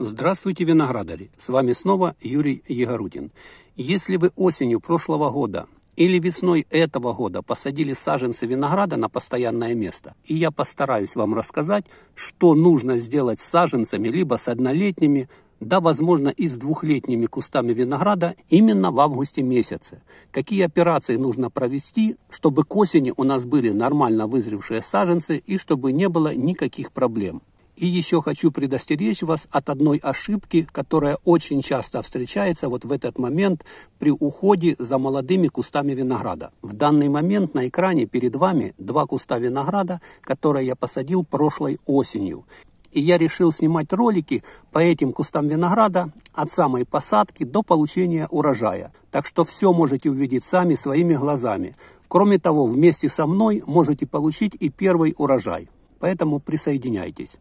Здравствуйте, виноградари! С вами снова Юрий Егорудин. Если вы осенью прошлого года или весной этого года посадили саженцы винограда на постоянное место, и я постараюсь вам рассказать, что нужно сделать с саженцами либо с однолетними, да, возможно, и с двухлетними кустами винограда именно в августе месяце. Какие операции нужно провести, чтобы к осени у нас были нормально вызревшие саженцы и чтобы не было никаких проблем. И еще хочу предостеречь вас от одной ошибки, которая очень часто встречается вот в этот момент при уходе за молодыми кустами винограда. В данный момент на экране перед вами два куста винограда, которые я посадил прошлой осенью. И я решил снимать ролики по этим кустам винограда от самой посадки до получения урожая. Так что все можете увидеть сами своими глазами. Кроме того, вместе со мной можете получить и первый урожай. Поэтому присоединяйтесь.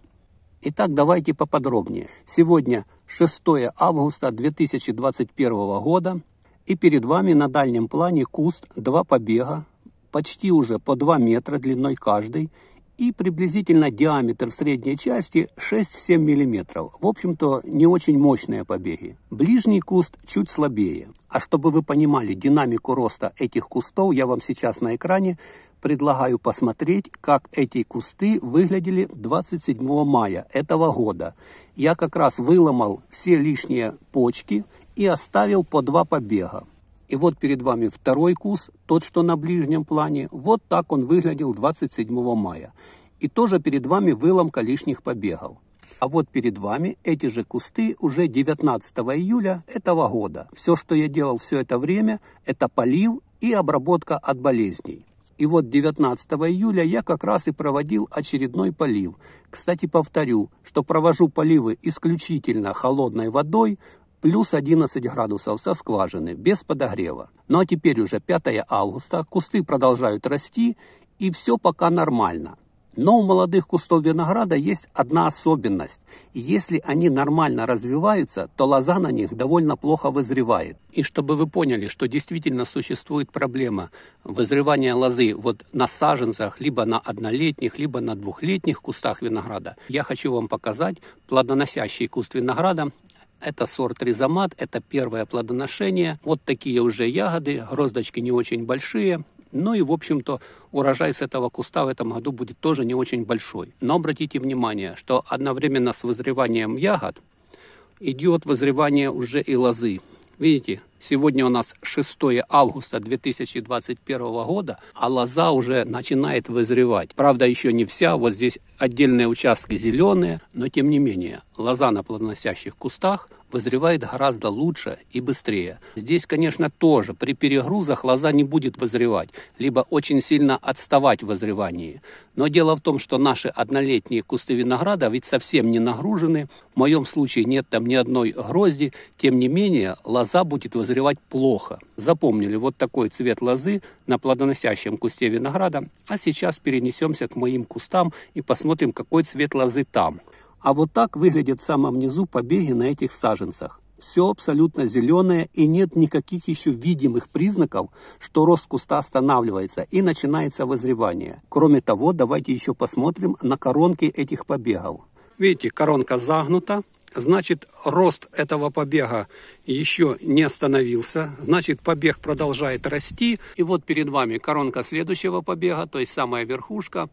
Итак, давайте поподробнее. Сегодня 6 августа 2021 года, и перед вами на дальнем плане куст два побега, почти уже по 2 метра длиной каждый, и приблизительно диаметр в средней части 6-7 миллиметров. В общем-то, не очень мощные побеги. Ближний куст чуть слабее. А чтобы вы понимали динамику роста этих кустов, я вам сейчас на экране Предлагаю посмотреть, как эти кусты выглядели 27 мая этого года. Я как раз выломал все лишние почки и оставил по два побега. И вот перед вами второй куст, тот, что на ближнем плане. Вот так он выглядел 27 мая. И тоже перед вами выломка лишних побегов. А вот перед вами эти же кусты уже 19 июля этого года. Все, что я делал все это время, это полив и обработка от болезней. И вот 19 июля я как раз и проводил очередной полив. Кстати, повторю, что провожу поливы исключительно холодной водой, плюс 11 градусов со скважины, без подогрева. Ну а теперь уже 5 августа, кусты продолжают расти, и все пока нормально. Но у молодых кустов винограда есть одна особенность. Если они нормально развиваются, то лоза на них довольно плохо вызревает. И чтобы вы поняли, что действительно существует проблема вызревания лозы вот на саженцах, либо на однолетних, либо на двухлетних кустах винограда, я хочу вам показать плодоносящий куст винограда, это сорт ризомат, это первое плодоношение. Вот такие уже ягоды, гроздочки не очень большие. Ну и, в общем-то, урожай с этого куста в этом году будет тоже не очень большой. Но обратите внимание, что одновременно с вызреванием ягод идет вызревание уже и лозы. Видите, сегодня у нас 6 августа 2021 года, а лоза уже начинает вызревать. Правда, еще не вся, вот здесь отдельные участки зеленые, но тем не менее лоза на плодоносящих кустах вызревает гораздо лучше и быстрее. Здесь, конечно, тоже при перегрузах лоза не будет вызревать, либо очень сильно отставать в вызревании. Но дело в том, что наши однолетние кусты винограда ведь совсем не нагружены, в моем случае нет там ни одной грозди, тем не менее лоза будет вызревать плохо. Запомнили вот такой цвет лозы на плодоносящем кусте винограда, а сейчас перенесемся к моим кустам и посмотрим, посмотрим, какой цвет лозы там. А вот так выглядят в самом низу побеги на этих саженцах. Все абсолютно зеленое и нет никаких еще видимых признаков, что рост куста останавливается и начинается вызревание. Кроме того, давайте еще посмотрим на коронки этих побегов. Видите, коронка загнута, значит рост этого побега еще не остановился, значит побег продолжает расти. И вот перед вами коронка следующего побега, то есть самая верхушка.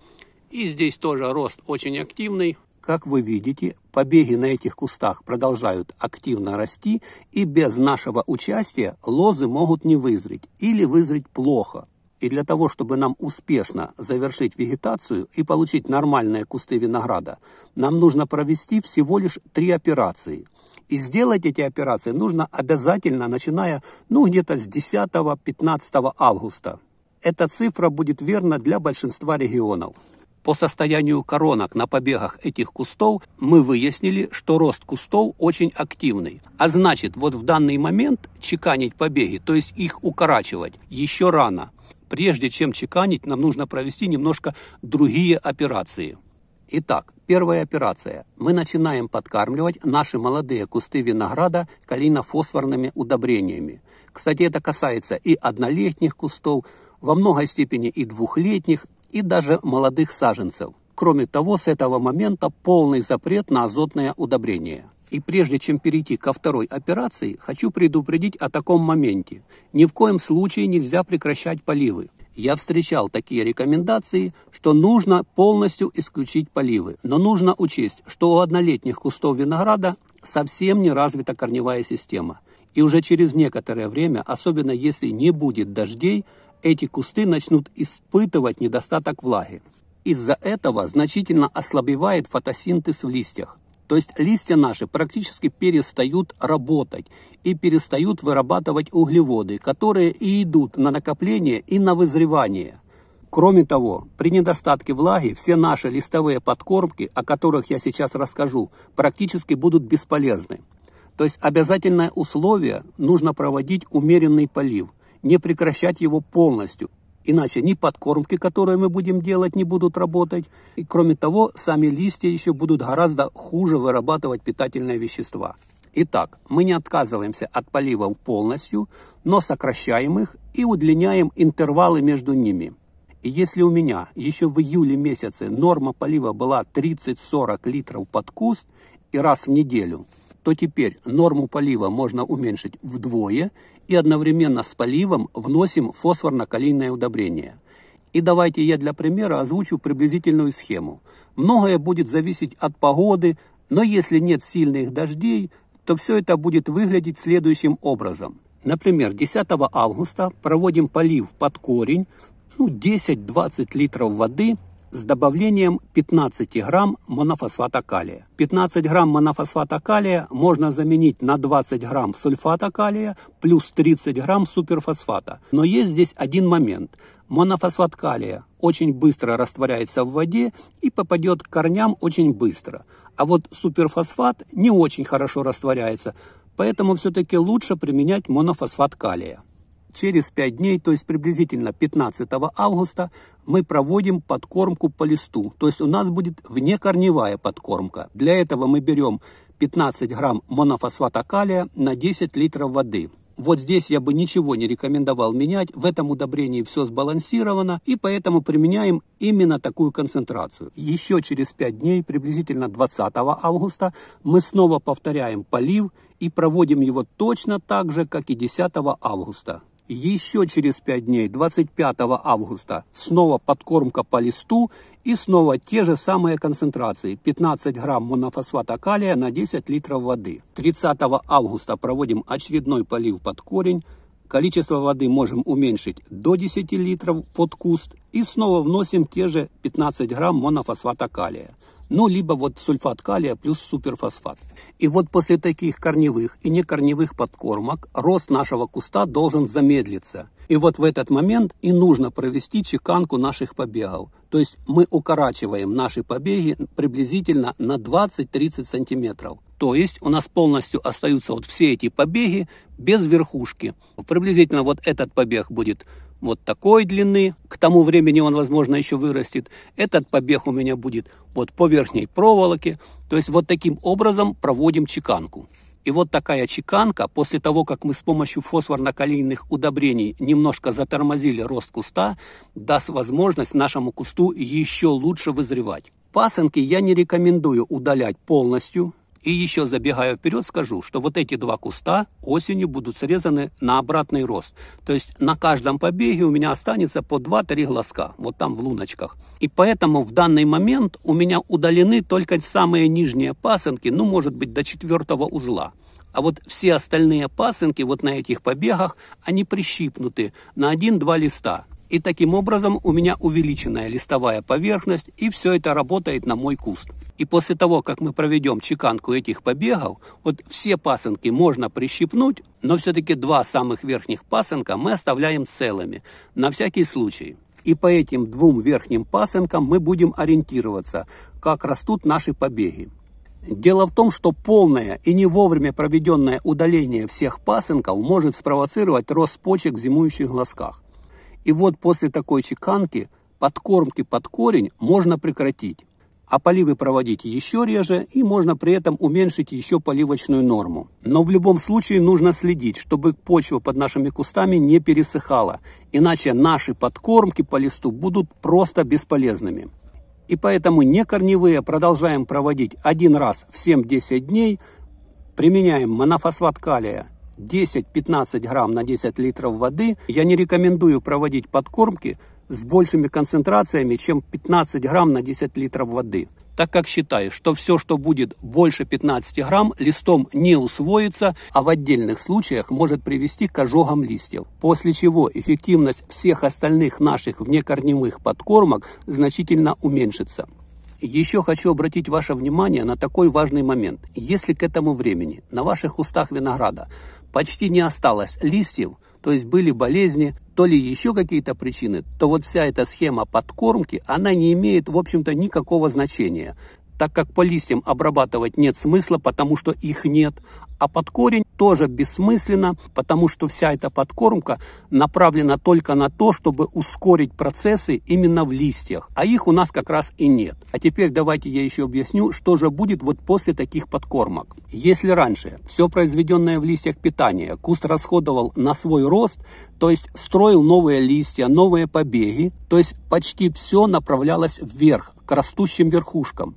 И здесь тоже рост очень активный. Как вы видите, побеги на этих кустах продолжают активно расти, и без нашего участия лозы могут не вызреть или вызреть плохо. И для того, чтобы нам успешно завершить вегетацию и получить нормальные кусты винограда, нам нужно провести всего лишь три операции. И сделать эти операции нужно обязательно, начиная ну, где-то с 10-15 августа. Эта цифра будет верна для большинства регионов. По состоянию коронок на побегах этих кустов мы выяснили, что рост кустов очень активный. А значит, вот в данный момент чеканить побеги, то есть их укорачивать, еще рано. Прежде чем чеканить, нам нужно провести немножко другие операции. Итак, первая операция. Мы начинаем подкармливать наши молодые кусты винограда калинофосфорными удобрениями. Кстати, это касается и однолетних кустов, во многой степени и двухлетних, и даже молодых саженцев. Кроме того, с этого момента полный запрет на азотное удобрение. И прежде чем перейти ко второй операции, хочу предупредить о таком моменте. Ни в коем случае нельзя прекращать поливы. Я встречал такие рекомендации, что нужно полностью исключить поливы. Но нужно учесть, что у однолетних кустов винограда совсем не развита корневая система. И уже через некоторое время, особенно если не будет дождей, эти кусты начнут испытывать недостаток влаги. Из-за этого значительно ослабевает фотосинтез в листьях. То есть листья наши практически перестают работать и перестают вырабатывать углеводы, которые и идут на накопление и на вызревание. Кроме того, при недостатке влаги все наши листовые подкормки, о которых я сейчас расскажу, практически будут бесполезны. То есть обязательное условие – нужно проводить умеренный полив – не прекращать его полностью. Иначе ни подкормки, которые мы будем делать, не будут работать. И кроме того, сами листья еще будут гораздо хуже вырабатывать питательные вещества. Итак, мы не отказываемся от поливов полностью, но сокращаем их и удлиняем интервалы между ними. И если у меня еще в июле месяце норма полива была 30-40 литров под куст и раз в неделю, то теперь норму полива можно уменьшить вдвое и одновременно с поливом вносим фосфорно-калийное удобрение. И давайте я для примера озвучу приблизительную схему. Многое будет зависеть от погоды, но если нет сильных дождей, то все это будет выглядеть следующим образом. Например, 10 августа проводим полив под корень, ну, 10-20 литров воды с добавлением 15 грамм монофосфата калия. 15 грамм монофосфата калия можно заменить на 20 грамм сульфата калия плюс 30 грамм суперфосфата. Но есть здесь один момент. Монофосфат калия очень быстро растворяется в воде и попадет к корням очень быстро. А вот суперфосфат не очень хорошо растворяется, поэтому все-таки лучше применять монофосфат калия через пять дней, то есть приблизительно 15 августа, мы проводим подкормку по листу. То есть у нас будет внекорневая подкормка. Для этого мы берем 15 грамм монофосфата калия на 10 литров воды. Вот здесь я бы ничего не рекомендовал менять, в этом удобрении все сбалансировано, и поэтому применяем именно такую концентрацию. Еще через 5 дней, приблизительно 20 августа, мы снова повторяем полив и проводим его точно так же, как и 10 августа. Еще через 5 дней, 25 августа, снова подкормка по листу и снова те же самые концентрации. 15 грамм монофосфата калия на 10 литров воды. 30 августа проводим очередной полив под корень. Количество воды можем уменьшить до 10 литров под куст. И снова вносим те же 15 грамм монофосфата калия ну, либо вот сульфат калия плюс суперфосфат. И вот после таких корневых и некорневых подкормок рост нашего куста должен замедлиться. И вот в этот момент и нужно провести чеканку наших побегов. То есть мы укорачиваем наши побеги приблизительно на 20-30 сантиметров. То есть у нас полностью остаются вот все эти побеги без верхушки. Приблизительно вот этот побег будет вот такой длины, к тому времени он, возможно, еще вырастет, этот побег у меня будет вот по верхней проволоке. То есть вот таким образом проводим чеканку. И вот такая чеканка, после того, как мы с помощью фосфорно-калийных удобрений немножко затормозили рост куста, даст возможность нашему кусту еще лучше вызревать. Пасынки я не рекомендую удалять полностью, и еще забегая вперед, скажу, что вот эти два куста осенью будут срезаны на обратный рост. То есть на каждом побеге у меня останется по 2-3 глазка, вот там в луночках. И поэтому в данный момент у меня удалены только самые нижние пасынки, ну, может быть, до четвертого узла. А вот все остальные пасынки вот на этих побегах, они прищипнуты на один-два листа и таким образом у меня увеличенная листовая поверхность, и все это работает на мой куст. И после того, как мы проведем чеканку этих побегов, вот все пасынки можно прищипнуть, но все-таки два самых верхних пасынка мы оставляем целыми, на всякий случай. И по этим двум верхним пасынкам мы будем ориентироваться, как растут наши побеги. Дело в том, что полное и не вовремя проведенное удаление всех пасынков может спровоцировать рост почек в зимующих глазках. И вот после такой чеканки подкормки под корень можно прекратить, а поливы проводить еще реже и можно при этом уменьшить еще поливочную норму. Но в любом случае нужно следить, чтобы почва под нашими кустами не пересыхала, иначе наши подкормки по листу будут просто бесполезными. И поэтому некорневые продолжаем проводить один раз в 7-10 дней, применяем монофосфат калия 10-15 грамм на 10 литров воды. Я не рекомендую проводить подкормки с большими концентрациями, чем 15 грамм на 10 литров воды так как считаю, что все, что будет больше 15 грамм, листом не усвоится, а в отдельных случаях может привести к ожогам листьев. После чего эффективность всех остальных наших внекорневых подкормок значительно уменьшится. Еще хочу обратить ваше внимание на такой важный момент. Если к этому времени на ваших кустах винограда почти не осталось листьев, то есть были болезни, то ли еще какие-то причины, то вот вся эта схема подкормки, она не имеет, в общем-то, никакого значения так как по листьям обрабатывать нет смысла, потому что их нет, а под корень тоже бессмысленно, потому что вся эта подкормка направлена только на то, чтобы ускорить процессы именно в листьях, а их у нас как раз и нет. А теперь давайте я еще объясню, что же будет вот после таких подкормок. Если раньше все произведенное в листьях питание куст расходовал на свой рост, то есть строил новые листья, новые побеги, то есть почти все направлялось вверх, к растущим верхушкам,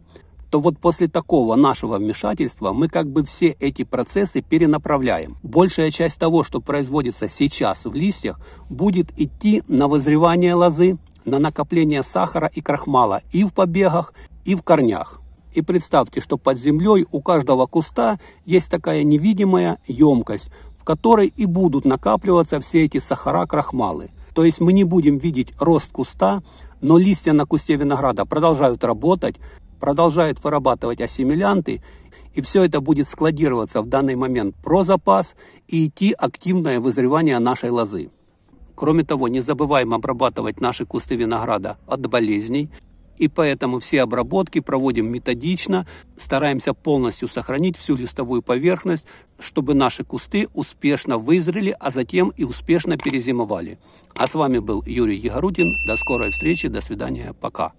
то вот после такого нашего вмешательства мы как бы все эти процессы перенаправляем. Большая часть того, что производится сейчас в листьях, будет идти на вызревание лозы, на накопление сахара и крахмала и в побегах, и в корнях. И представьте, что под землей у каждого куста есть такая невидимая емкость, в которой и будут накапливаться все эти сахара-крахмалы. То есть мы не будем видеть рост куста, но листья на кусте винограда продолжают работать, продолжают вырабатывать ассимилянты, и все это будет складироваться в данный момент про запас и идти активное вызревание нашей лозы. Кроме того, не забываем обрабатывать наши кусты винограда от болезней, и поэтому все обработки проводим методично, стараемся полностью сохранить всю листовую поверхность, чтобы наши кусты успешно вызрели, а затем и успешно перезимовали. А с вами был Юрий Егорутин. До скорой встречи, до свидания, пока.